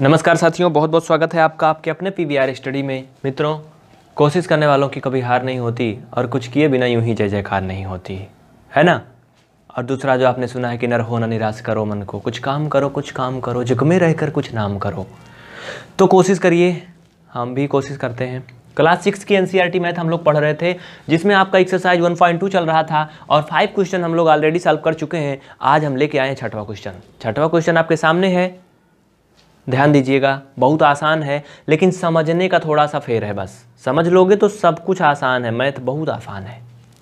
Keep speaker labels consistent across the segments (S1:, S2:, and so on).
S1: नमस्कार साथियों बहुत बहुत स्वागत है आपका आपके अपने आर स्टडी में मित्रों कोशिश करने वालों की कभी हार नहीं होती और कुछ किए बिना यूं ही जय जयकार नहीं होती है ना और दूसरा जो आपने सुना है कि नर होना निराश करो मन को कुछ काम करो कुछ काम करो जुगमे रहकर कुछ नाम करो तो कोशिश करिए हम भी कोशिश करते हैं क्लास सिक्स की एन e मैथ हम लोग पढ़ रहे थे जिसमें आपका एक्सरसाइज 1.2 चल रहा था और फाइव क्वेश्चन हम लोग ऑलरेडी सॉल्व कर चुके हैं आज हम लेके आए हैं छठवा क्वेश्चन छठवा क्वेश्चन आपके सामने है ध्यान दीजिएगा बहुत आसान है लेकिन समझने का थोड़ा सा फेर है बस समझ लोगे तो सब कुछ आसान है मैथ बहुत आसान है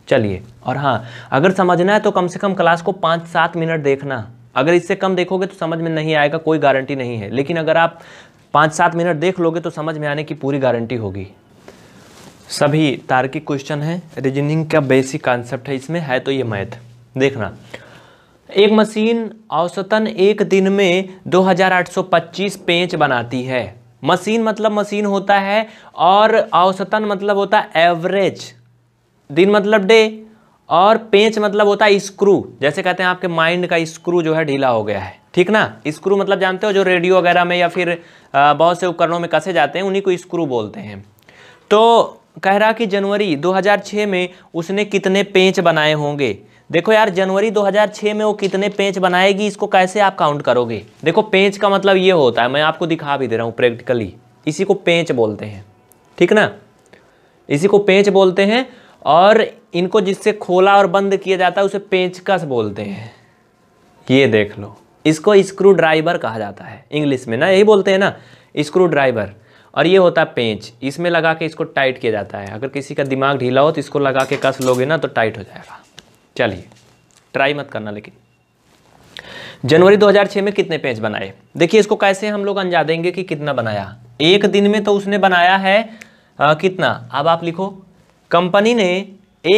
S1: चलिए और हाँ अगर समझना है तो कम से कम क्लास को पाँच सात मिनट देखना अगर इससे कम देखोगे तो समझ में नहीं आएगा कोई गारंटी नहीं है लेकिन अगर आप पाँच सात मिनट देख लोगे तो समझ में आने की पूरी गारंटी होगी सभी तार्किक क्वेश्चन है रीजनिंग का बेसिक कॉन्सेप्ट है इसमें है तो ये मैथ देखना एक मशीन औसतन एक दिन में 2825 पेंच बनाती है मशीन मतलब मशीन होता है और औसतन मतलब होता है एवरेज दिन मतलब डे और पेंच मतलब होता है स्क्रू जैसे कहते हैं आपके माइंड का स्क्रू जो है ढीला हो गया है ठीक ना स्क्रू मतलब जानते हो जो रेडियो वगैरह में या फिर बहुत से उपकरणों में कसे जाते हैं उन्हीं को स्क्रू बोलते हैं तो कह रहा कि जनवरी 2006 में उसने कितने पेंच बनाए होंगे देखो यार जनवरी 2006 में वो कितने पेंच बनाएगी इसको कैसे आप काउंट करोगे देखो पेंच का मतलब ये होता है मैं आपको दिखा भी दे रहा हूँ प्रैक्टिकली इसी को पेंच बोलते हैं ठीक ना इसी को पेंच बोलते हैं और इनको जिससे खोला और बंद किया जाता है उसे पेंचकस बोलते हैं ये देख लो इसको स्क्रू ड्राइवर कहा जाता है इंग्लिश में ना यही बोलते हैं ना स्क्रू ड्राइवर और ये होता है पेंच इसमें लगा के इसको टाइट किया जाता है अगर किसी का दिमाग ढीला हो तो इसको लगा के कस लोगे ना तो टाइट हो जाएगा चलिए ट्राई मत करना लेकिन जनवरी 2006 में कितने पेज बनाए देखिए इसको कैसे हम लोग अंजा देंगे कि कितना बनाया एक दिन में तो उसने बनाया है आ, कितना अब आप लिखो कंपनी ने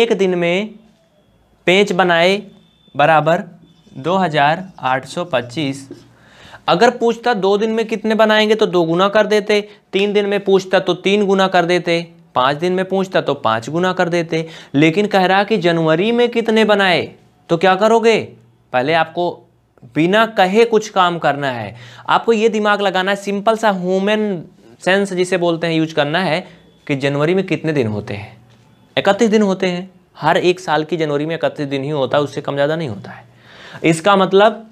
S1: एक दिन में पेज बनाए बराबर 2825 अगर पूछता दो दिन में कितने बनाएंगे तो दो गुना कर देते तीन दिन में पूछता तो तीन गुना कर देते पाँच दिन में पूछता तो पाँच गुना कर देते लेकिन कह रहा कि जनवरी में कितने बनाए तो क्या करोगे पहले आपको बिना कहे कुछ काम करना है आपको ये दिमाग लगाना है सिंपल सा ह्यूमन सेंस जिसे बोलते हैं यूज करना है कि जनवरी में कितने दिन होते हैं इकतीस दिन होते हैं हर एक साल की जनवरी में इकतीस दिन ही होता है उससे कम ज़्यादा नहीं होता है इसका मतलब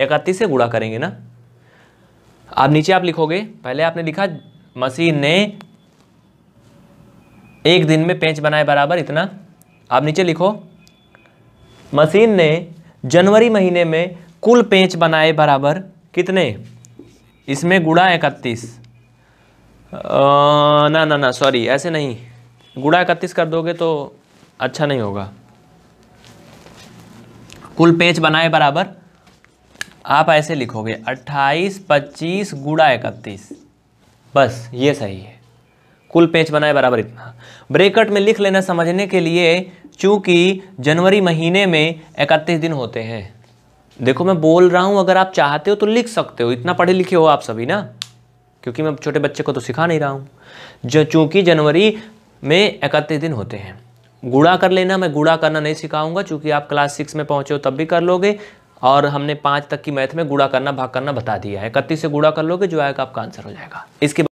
S1: इकतीस से गुड़ा करेंगे ना आप नीचे आप लिखोगे पहले आपने लिखा मसीह ने एक दिन में पेंच बनाए बराबर इतना आप नीचे लिखो मशीन ने जनवरी महीने में कुल पेंच बनाए बराबर कितने इसमें गुड़ा इकतीस ना ना ना सॉरी ऐसे नहीं गुड़ा इकतीस कर दोगे तो अच्छा नहीं होगा कुल पेंच बनाए बराबर आप ऐसे लिखोगे अट्ठाईस पच्चीस गुड़ा इकतीस बस ये सही है कुल पेंच बनाए बराबर इतना ब्रेकट में लिख लेना समझने के लिए चूँकि जनवरी महीने में इकतीस दिन होते हैं देखो मैं बोल रहा हूं अगर आप चाहते हो तो लिख सकते हो इतना पढ़े लिखे हो आप सभी ना क्योंकि मैं छोटे बच्चे को तो सिखा नहीं रहा हूँ जो चूंकि जनवरी में इकतीस दिन होते हैं गुड़ा कर लेना मैं गुड़ा करना नहीं सिखाऊंगा चूँकि आप क्लास सिक्स में पहुंचे हो तब भी कर लोगे और हमने पांच तक की मैथ में गुड़ा करना भाग करना बता दिया है इकतीस से गुड़ा कर लोगे जो आएगा आपका आंसर हो जाएगा इसके